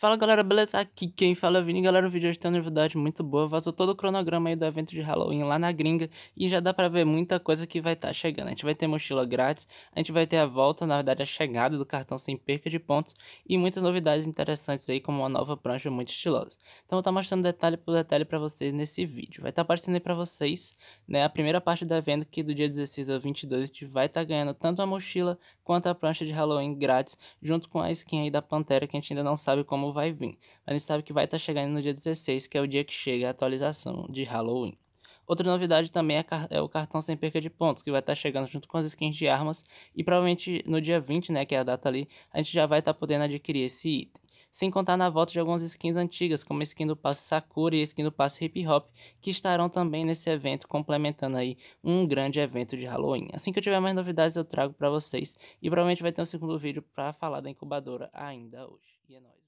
Fala galera, beleza? Aqui quem fala é o Vini. Galera, o vídeo hoje tem uma novidade muito boa. Vazou todo o cronograma aí do evento de Halloween lá na gringa e já dá pra ver muita coisa que vai estar tá chegando. A gente vai ter mochila grátis, a gente vai ter a volta, na verdade a chegada do cartão sem perca de pontos e muitas novidades interessantes aí, como uma nova prancha muito estilosa. Então vou estar tá mostrando detalhe por detalhe pra vocês nesse vídeo. Vai estar tá aparecendo aí pra vocês né, a primeira parte do evento que do dia 16 ao 22 a gente vai estar tá ganhando tanto a mochila quanto a prancha de Halloween grátis, junto com a skin aí da Pantera que a gente ainda não sabe como não vai vir, mas a gente sabe que vai estar tá chegando no dia 16, que é o dia que chega a atualização de Halloween. Outra novidade também é, é o cartão sem perca de pontos, que vai estar tá chegando junto com as skins de armas, e provavelmente no dia 20, né, que é a data ali, a gente já vai estar tá podendo adquirir esse item sem contar na volta de algumas skins antigas, como a skin do passe Sakura e a skin do passe Hip Hop, que estarão também nesse evento, complementando aí um grande evento de Halloween. Assim que eu tiver mais novidades, eu trago para vocês, e provavelmente vai ter um segundo vídeo para falar da incubadora ainda hoje. E é nóis.